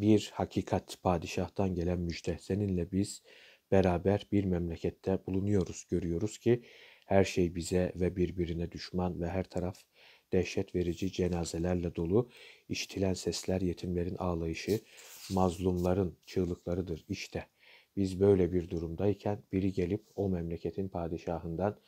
bir hakikat padişahtan gelen müjde. Seninle biz beraber bir memlekette bulunuyoruz. Görüyoruz ki her şey bize ve birbirine düşman ve her taraf dehşet verici cenazelerle dolu. İşitilen sesler yetimlerin ağlayışı, mazlumların çığlıklarıdır. İşte biz böyle bir durumdayken biri gelip o memleketin padişahından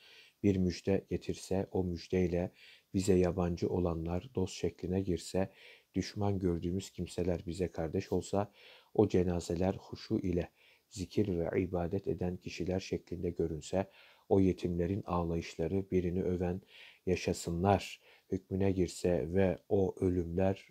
bir müjde getirse o müjdeyle bize yabancı olanlar dost şekline girse, düşman gördüğümüz kimseler bize kardeş olsa, o cenazeler huşu ile zikir ve ibadet eden kişiler şeklinde görünse, o yetimlerin ağlayışları birini öven yaşasınlar hükmüne girse ve o ölümler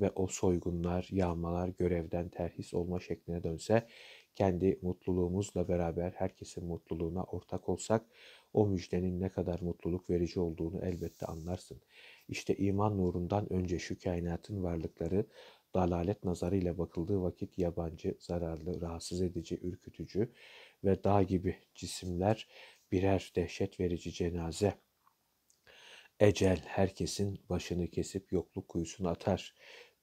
ve o soygunlar, yağmalar görevden terhis olma şekline dönse, kendi mutluluğumuzla beraber herkesin mutluluğuna ortak olsak, o müjdenin ne kadar mutluluk verici olduğunu elbette anlarsın. İşte iman nurundan önce şu kainatın varlıkları dalalet nazarıyla bakıldığı vakit yabancı, zararlı, rahatsız edici, ürkütücü ve dağ gibi cisimler birer dehşet verici cenaze Ecel herkesin başını kesip yokluk kuyusuna atar.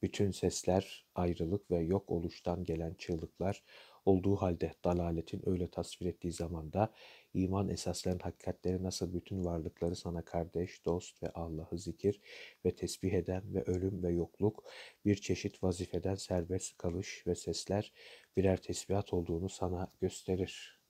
Bütün sesler ayrılık ve yok oluştan gelen çığlıklar olduğu halde dalaletin öyle tasvir ettiği zamanda iman esasların hakikatleri nasıl bütün varlıkları sana kardeş, dost ve Allah'ı zikir ve tesbih eden ve ölüm ve yokluk bir çeşit vazifeden serbest kalış ve sesler birer tesbihat olduğunu sana gösterir.''